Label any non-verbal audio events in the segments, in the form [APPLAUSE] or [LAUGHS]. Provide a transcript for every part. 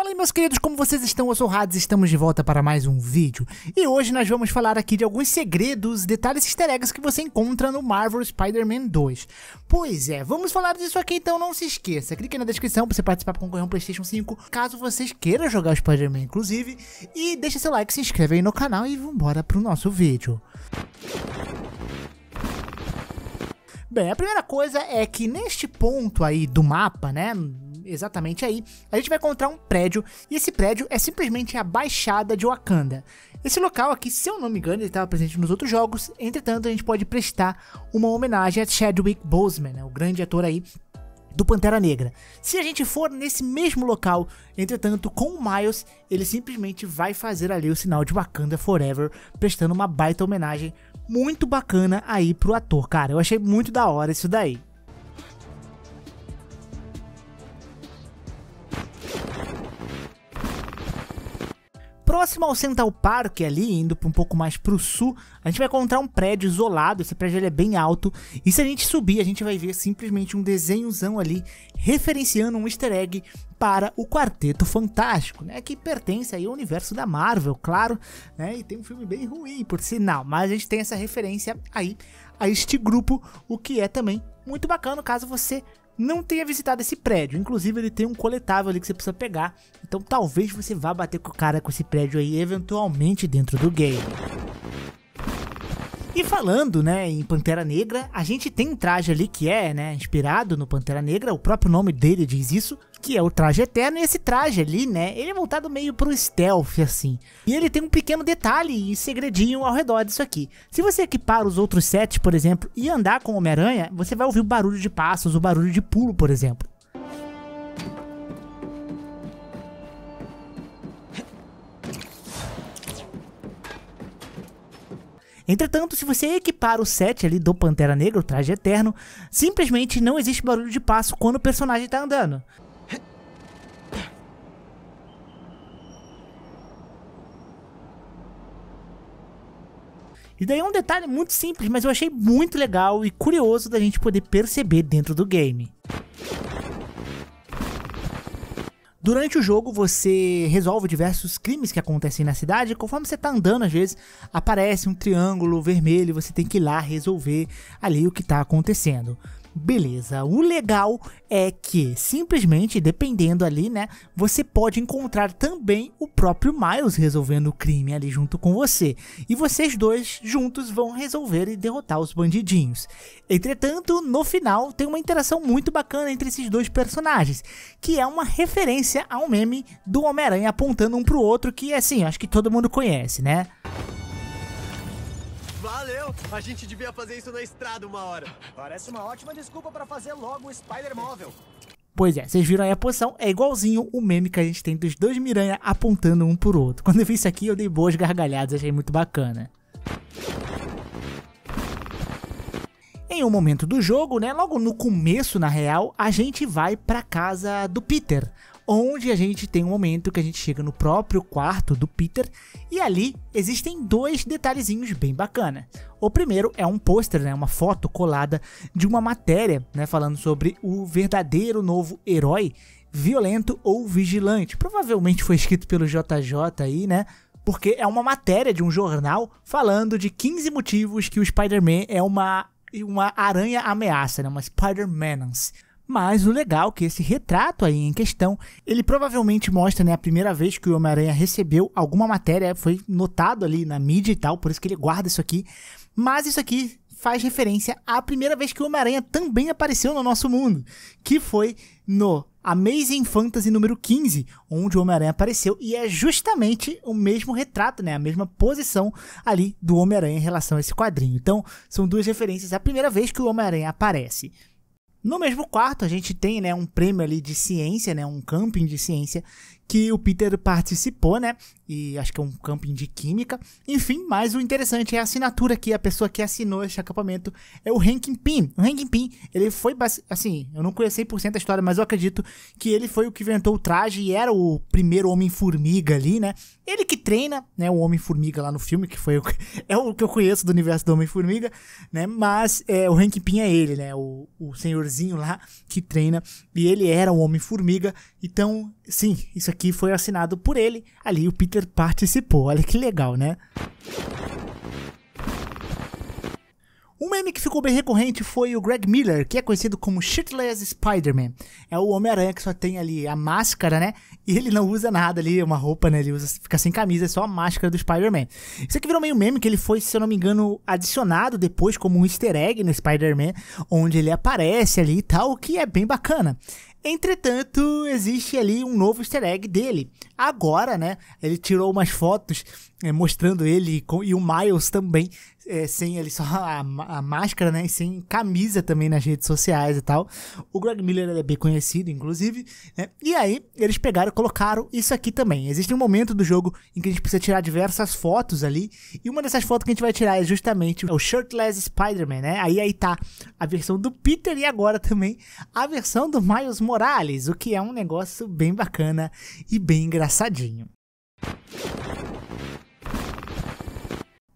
Fala aí meus queridos, como vocês estão? Eu sou Hades, estamos de volta para mais um vídeo. E hoje nós vamos falar aqui de alguns segredos, detalhes easter eggs que você encontra no Marvel Spider-Man 2. Pois é, vamos falar disso aqui então, não se esqueça. Clique na descrição para você participar para concorrer um Playstation 5, caso vocês queiram jogar o Spider-Man inclusive. E deixa seu like, se inscreve aí no canal e vambora para o nosso vídeo. Bem, a primeira coisa é que neste ponto aí do mapa, né, exatamente aí, a gente vai encontrar um prédio, e esse prédio é simplesmente a Baixada de Wakanda. Esse local aqui, se eu não me engano, ele estava presente nos outros jogos, entretanto a gente pode prestar uma homenagem a Chadwick Boseman, né, o grande ator aí do Pantera Negra. Se a gente for nesse mesmo local, entretanto, com o Miles, ele simplesmente vai fazer ali o sinal de Wakanda Forever, prestando uma baita homenagem muito bacana aí pro ator, cara. Eu achei muito da hora isso daí. Próximo ao Central Park ali, indo um pouco mais pro sul, a gente vai encontrar um prédio isolado, esse prédio é bem alto, e se a gente subir, a gente vai ver simplesmente um desenhozão ali, referenciando um easter egg para o Quarteto Fantástico, né, que pertence aí ao universo da Marvel, claro, né, e tem um filme bem ruim, por sinal, mas a gente tem essa referência aí a este grupo, o que é também muito bacana caso você não tenha visitado esse prédio. Inclusive, ele tem um coletável ali que você precisa pegar. Então, talvez você vá bater com o cara com esse prédio aí, eventualmente, dentro do game. E falando, né, em Pantera Negra, a gente tem um traje ali que é, né, inspirado no Pantera Negra, o próprio nome dele diz isso, que é o traje eterno, e esse traje ali, né, ele é voltado meio pro stealth, assim. E ele tem um pequeno detalhe e segredinho ao redor disso aqui. Se você equipar os outros sets, por exemplo, e andar com Homem-Aranha, você vai ouvir o barulho de passos, o barulho de pulo, por exemplo. Entretanto, se você equipar o set ali do Pantera Negra, o traje eterno, simplesmente não existe barulho de passo quando o personagem está andando. E daí um detalhe muito simples, mas eu achei muito legal e curioso da gente poder perceber dentro do game. Durante o jogo, você resolve diversos crimes que acontecem na cidade. Conforme você está andando, às vezes aparece um triângulo vermelho, e você tem que ir lá resolver ali o que está acontecendo. Beleza, o legal é que simplesmente dependendo ali, né, você pode encontrar também o próprio Miles resolvendo o crime ali junto com você. E vocês dois juntos vão resolver e derrotar os bandidinhos. Entretanto, no final tem uma interação muito bacana entre esses dois personagens, que é uma referência a um meme do Homem-Aranha apontando um pro outro que assim, acho que todo mundo conhece, né? Valeu! A gente devia fazer isso na estrada uma hora. Parece uma ótima desculpa para fazer logo o Spider-Móvel. Pois é, vocês viram aí a posição, é igualzinho o meme que a gente tem dos dois Miranha apontando um por outro. Quando eu vi isso aqui eu dei boas gargalhadas, achei muito bacana. Em um momento do jogo, né, logo no começo na real, a gente vai para casa do Peter, onde a gente tem um momento que a gente chega no próprio quarto do Peter e ali existem dois detalhezinhos bem bacana. O primeiro é um pôster, né, uma foto colada de uma matéria, né, falando sobre o verdadeiro novo herói, violento ou vigilante. Provavelmente foi escrito pelo JJ aí, né? Porque é uma matéria de um jornal falando de 15 motivos que o Spider-Man é uma uma aranha ameaça, né, uma Spider-Manance. Mas o legal é que esse retrato aí em questão, ele provavelmente mostra, né, a primeira vez que o Homem-Aranha recebeu alguma matéria, foi notado ali na mídia e tal, por isso que ele guarda isso aqui. Mas isso aqui faz referência à primeira vez que o Homem-Aranha também apareceu no nosso mundo, que foi no Amazing Fantasy número 15, onde o Homem-Aranha apareceu, e é justamente o mesmo retrato, né? A mesma posição ali do Homem-Aranha em relação a esse quadrinho. Então, são duas referências à primeira vez que o Homem-Aranha aparece no mesmo quarto, a gente tem né, um prêmio ali de ciência, né, um camping de ciência, que o Peter participou, né? E acho que é um camping de química. Enfim, mas o interessante é a assinatura que a pessoa que assinou esse acampamento é o Rankin Pin. O Rankin Pin, ele foi, assim, eu não conheço 100% a história, mas eu acredito que ele foi o que inventou o traje e era o primeiro Homem-Formiga ali, né? Ele que treina, né, o Homem-Formiga lá no filme, que foi o, [LAUGHS] é o que eu conheço do universo do Homem-Formiga, né? Mas é, o Rankin Pin é ele, né? O, o senhorzinho lá que treina e ele era o Homem-Formiga. Então, sim, isso aqui que foi assinado por ele. Ali o Peter participou. Olha que legal, né? Um meme que ficou bem recorrente foi o Greg Miller, que é conhecido como Shirtless Spider-Man. É o Homem-Aranha que só tem ali a máscara, né? E ele não usa nada ali, uma roupa, né? Ele usa, fica sem camisa, é só a máscara do Spider-Man. Isso aqui virou meio meme que ele foi, se eu não me engano, adicionado depois como um easter egg no Spider-Man, onde ele aparece ali e tal, o que é bem bacana. Entretanto, existe ali um novo easter egg dele. Agora, né? Ele tirou umas fotos é, mostrando ele com, e o Miles também, é, sem ele só a, a, máscara, né? E sem camisa também nas redes sociais e tal. O Greg Miller é bem conhecido, inclusive. Né? E aí, eles pegaram e colocaram isso aqui também. Existe um momento do jogo em que a gente precisa tirar diversas fotos ali. E uma dessas fotos que a gente vai tirar é justamente o Shirtless Spider-Man, né? Aí aí tá a versão do Peter e agora também a versão do Miles Morales, o que é um negócio bem bacana e bem engraçadinho.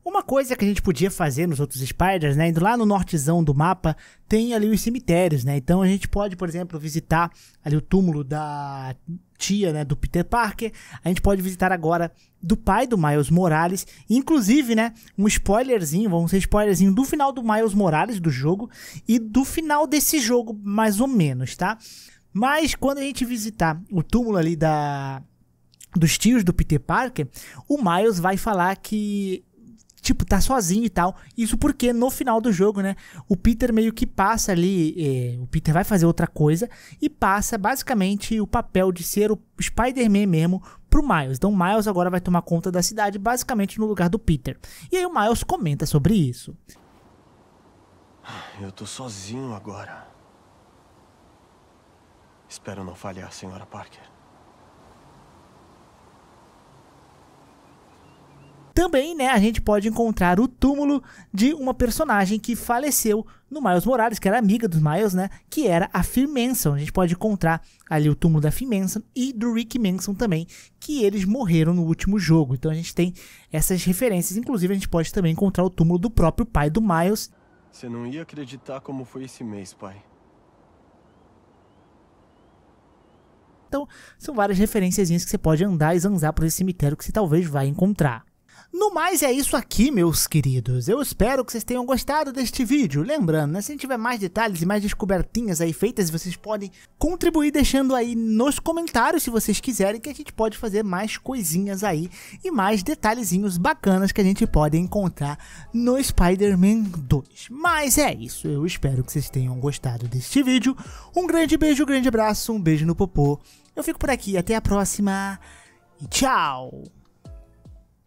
Uma coisa que a gente podia fazer nos outros Spiders, né? Indo lá no nortezão do mapa, tem ali os cemitérios, né? Então a gente pode, por exemplo, visitar ali o túmulo da tia, né, do Peter Parker. A gente pode visitar agora do pai do Miles Morales, inclusive, né, um spoilerzinho, vamos ser spoilerzinho do final do Miles Morales do jogo e do final desse jogo mais ou menos, tá? Mas quando a gente visitar o túmulo ali da dos tios do Peter Parker, o Miles vai falar que tipo tá sozinho e tal. Isso porque no final do jogo, né, o Peter meio que passa ali, é, o Peter vai fazer outra coisa e passa basicamente o papel de ser o Spider-Man mesmo pro Miles. Então o Miles agora vai tomar conta da cidade basicamente no lugar do Peter. E aí o Miles comenta sobre isso. Eu tô sozinho agora. Espero não falhar, senhora Parker. Também, né, a gente pode encontrar o túmulo de uma personagem que faleceu no Miles Morales, que era amiga dos Miles, né, que era a Fir Manson. A gente pode encontrar ali o túmulo da Fir Manson e do Rick Manson também, que eles morreram no último jogo. Então a gente tem essas referências. Inclusive, a gente pode também encontrar o túmulo do próprio pai do Miles. Você não ia acreditar como foi esse mês, pai. Então, são várias referenciazinhas que você pode andar e zanzar por esse cemitério que você talvez vai encontrar. No mais é isso aqui, meus queridos. Eu espero que vocês tenham gostado deste vídeo. Lembrando, né, se a gente tiver mais detalhes e mais descobertinhas aí feitas, vocês podem contribuir deixando aí nos comentários, se vocês quiserem, que a gente pode fazer mais coisinhas aí e mais detalhezinhos bacanas que a gente pode encontrar no Spider-Man 2. Mas é isso, eu espero que vocês tenham gostado deste vídeo. Um grande beijo, um grande abraço, um beijo no popô eu fico por aqui, até a próxima e tchau!